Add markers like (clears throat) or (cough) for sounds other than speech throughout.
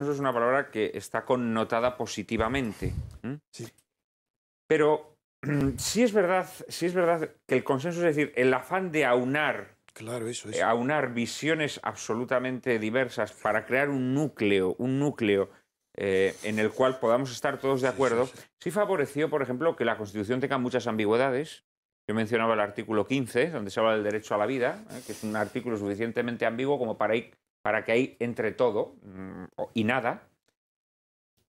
Eso es una palabra que está connotada positivamente. Sí. Pero (clears throat) sí es verdad, sí es verdad que el consenso, es decir, el afán de aunar, eh, aunar visiones absolutamente diversas para crear un núcleo, un núcleo eh, en el cual podamos estar todos de acuerdo, sí, favoreció, por ejemplo, que la Constitución tenga muchas ambigüedades. Yo mencionaba el artículo 15, donde se habla del derecho a la vida, ¿eh? que es un artículo suficientemente ambiguo como para ir para que hay entre todo mm, y nada.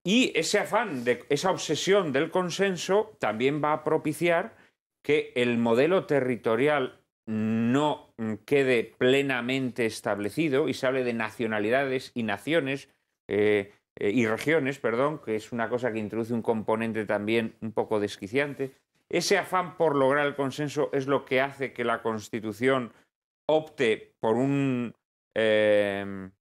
Y ese afán, de, esa obsesión del consenso también va a propiciar que el modelo territorial no mm, quede plenamente establecido y se hable de nacionalidades y naciones eh, eh, y regiones, perdón, que es una cosa que introduce un componente también un poco desquiciante. Ese afán por lograr el consenso es lo que hace que la Constitución opte por un Em,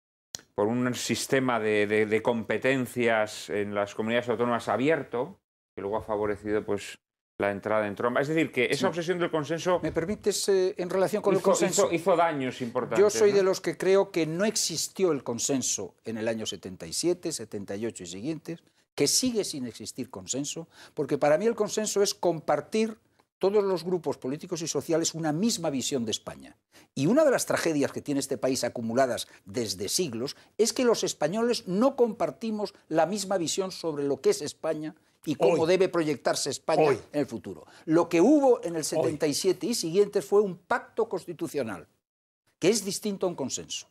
por un sistema de, competencias en las comunidades autónomas abierto, que luego ha favorecido pues la entrada en tromba. Es decir, que esa obsesión del consenso... ¿Me permites, eh, en relación con el consenso? Hizo, daños importantes. Yo soy de los que creo que no existió el consenso en el año 77, 78 y siguientes, que sigue sin existir consenso, porque para mí el consenso es compartir todos los grupos políticos y sociales una misma visión de España. Y una de las tragedias que tiene este país acumuladas desde siglos es que los españoles no compartimos la misma visión sobre lo que es España y cómo debe proyectarse España en el futuro. Lo que hubo en el 77 y siguientes fue un pacto constitucional, que es distinto a un consenso.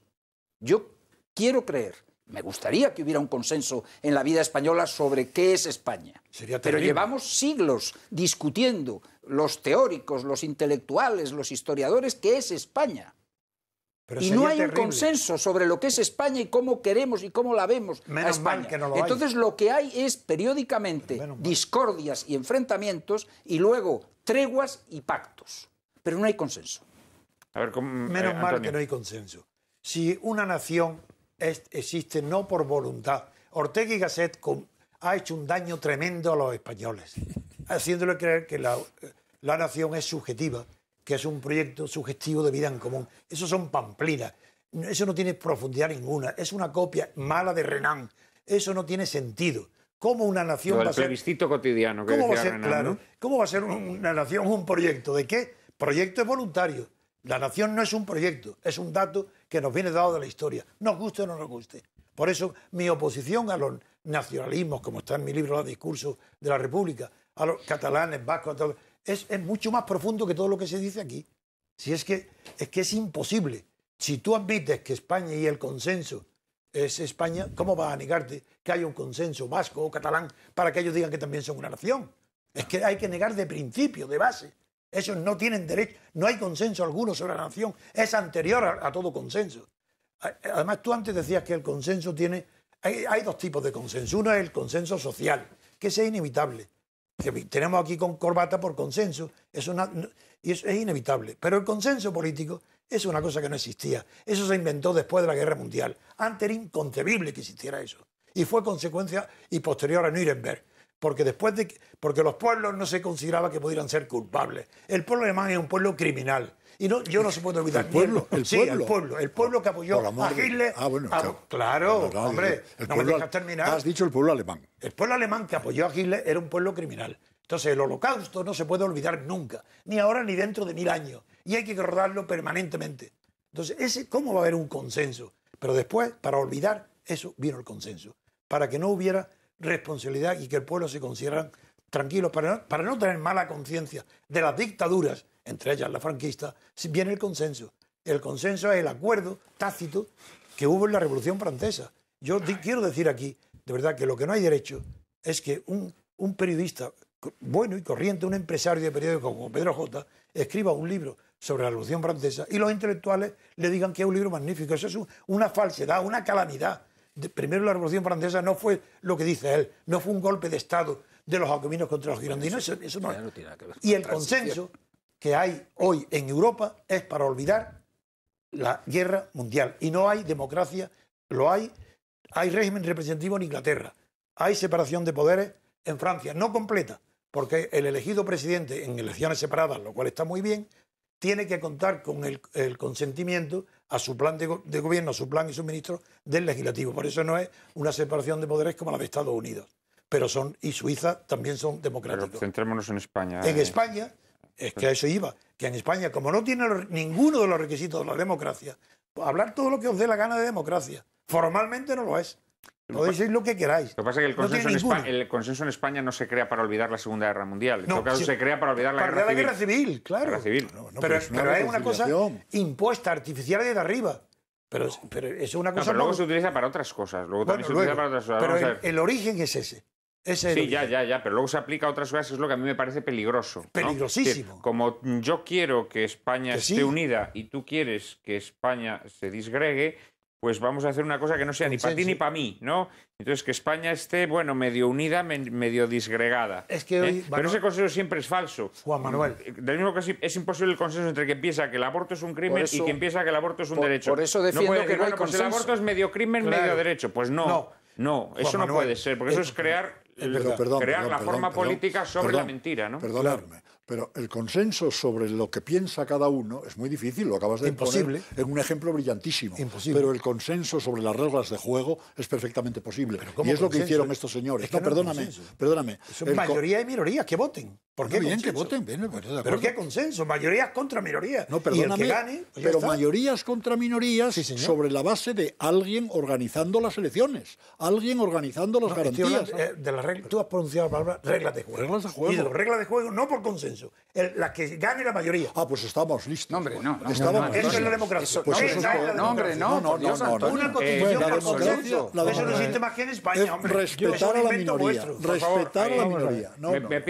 Yo quiero creer me gustaría que hubiera un consenso en la vida española sobre qué es España. Pero llevamos siglos discutiendo los teóricos, los intelectuales, los historiadores, qué es España. y no hay un consenso sobre lo que es España y cómo queremos y cómo la vemos. a España. Entonces lo que hay es periódicamente discordias y enfrentamientos y luego treguas y pactos. Pero no hay consenso. Menos eh, mal que no hay consenso. Si una nación existe no por voluntad. Ortega y Gasset ha hecho un daño tremendo a los españoles, haciéndole creer que la, nación es subjetiva, que es un proyecto subjetivo de vida en común. Eso son pamplinas. Eso no tiene profundidad ninguna. Es una copia mala de Renan. Eso no tiene sentido. ¿Cómo una nación va a ser. cotidiano ¿cómo va a ser, claro, ¿Cómo va a ser una nación un proyecto? ¿De qué? Proyecto es voluntario. La nación no es un proyecto, es un dato que nos viene dado de la historia, nos guste o no nos guste. Por eso mi oposición a los nacionalismos, como está en mi libro Los Discursos de la República, a los catalanes, vascos, es, mucho más profundo que todo lo que se dice aquí. Si es que es, que es imposible. Si tú admites que España y el consenso es España, ¿cómo vas a negarte que haya un consenso vasco o catalán para que ellos digan que también son una nación? Es que hay que negar de principio, de base. Ellos no tienen derecho, no hay consenso alguno sobre la nación, es anterior a, todo consenso. Además, tú antes decías que el consenso tiene... Hay, dos tipos de consenso. Uno es el consenso social, que es inevitable. Que tenemos aquí con corbata por consenso, es, una, es, es inevitable. Pero el consenso político es una cosa que no existía. Eso se inventó después de la Guerra Mundial. Antes era inconcebible que existiera eso. Y fue consecuencia y posterior a Nuremberg porque después de porque los pueblos no se consideraba que pudieran ser culpables. El pueblo alemán es un pueblo criminal. Y no, yo no se puede olvidar. El pueblo, el, pueblo. el pueblo. el pueblo. que apoyó a Hitler. Ah, bueno, claro, hombre, no me dejas terminar. Has dicho el pueblo alemán. El pueblo alemán que apoyó a Hitler era un pueblo criminal. Entonces el holocausto no se puede olvidar nunca, ni ahora ni dentro de mil años. Y hay que rodarlo permanentemente. Entonces, ¿cómo va a haber un consenso? Pero después, para olvidar, eso vino el consenso. Para que no hubiera responsabilidad y que el pueblo se considera... ...tranquilo, para no, para no tener mala conciencia de las dictaduras, entre ellas la franquista, viene el consenso. El consenso es el acuerdo tácito que hubo en la Revolución Francesa. Yo quiero decir aquí, de verdad, que lo que no hay derecho es que un, periodista bueno y corriente, un empresario de periódico como Pedro J, escriba un libro sobre la Revolución Francesa y los intelectuales le digan que es un libro magnífico. Eso es una falsedad, una calamidad primero la Revolución Francesa no fue lo que dice él, no fue un golpe de Estado de los jacobinos contra los girondinos, eso, no, Y el consenso que hay hoy en Europa es para olvidar la guerra mundial. Y no hay democracia, lo hay, hay régimen representativo en Inglaterra, hay separación de poderes en Francia, no completa, porque el elegido presidente en elecciones separadas, lo cual está muy bien, tiene que contar con el, consentimiento a su plan de, gobierno, a su plan y suministro del legislativo. Por eso no es una separación de poderes como la de Estados Unidos. Pero son, y Suiza también son democráticos. Pero centrémonos en España. En eh. España, es que a eso iba, que en España, como no tiene ninguno de los requisitos de la democracia, hablar todo lo que os dé la gana de democracia, formalmente no lo es. Podéis decir lo que queráis. Lo que pasa es que el consenso, en, España, no se crea para olvidar la Segunda Guerra Mundial. En no, todo se crea para olvidar la, guerra, civil. guerra Civil. Guerra civil. pero, es una, cosa impuesta, artificial desde arriba. Pero, es una cosa. pero luego se utiliza para otras cosas. Luego se utiliza para otras cosas. Pero el, origen es ese sí, ya, ya, ya, pero luego se aplica a otras cosas, es lo que a mí me parece peligroso. Peligrosísimo. como yo quiero que España esté unida y tú quieres que España se disgregue, pues vamos a hacer una cosa que no sea ni para ti ni para mí, ¿no? Entonces que España esté, bueno, medio unida, medio disgregada. Es que ¿eh? Pero ese consenso siempre es falso. Juan Manuel. que mm, es imposible el consenso entre quien piensa que el aborto es un crimen y quien piensa que el aborto es un derecho. Por eso defiendo que no hay consenso. Pues el aborto es medio crimen, medio derecho. Pues no. No. eso no puede ser, porque eso eh, es crear, eh, la forma política sobre la mentira, ¿no? Perdonadme. Pero el consenso sobre lo que piensa cada uno es muy difícil, lo acabas de Imposible. poner en un ejemplo brillantísimo. Pero el consenso sobre las reglas de juego es perfectamente posible. y es lo que hicieron estos señores. no, perdóname, perdóname. mayoría y minoría, que voten. ¿Por qué que voten, bien, Pero qué consenso, mayorías contra minorías. No, perdóname, gane, pero mayorías contra minorías sobre la base de alguien organizando las elecciones, alguien organizando las garantías. Eh, tú has pronunciado la palabra reglas de juego. reglas de juego no por consenso consenso. El, la que gane la mayoría. Ah, pues estamos listos. No, hombre, no. no estamos, no, eso es la democracia. Eso, pues eso es, la democracia. no, hombre, no. No, no, no, Una constitución eh, de absoluta. Eso no existe más que en España, hombre. Respetar a la minoría. Respetar a la minoría. No,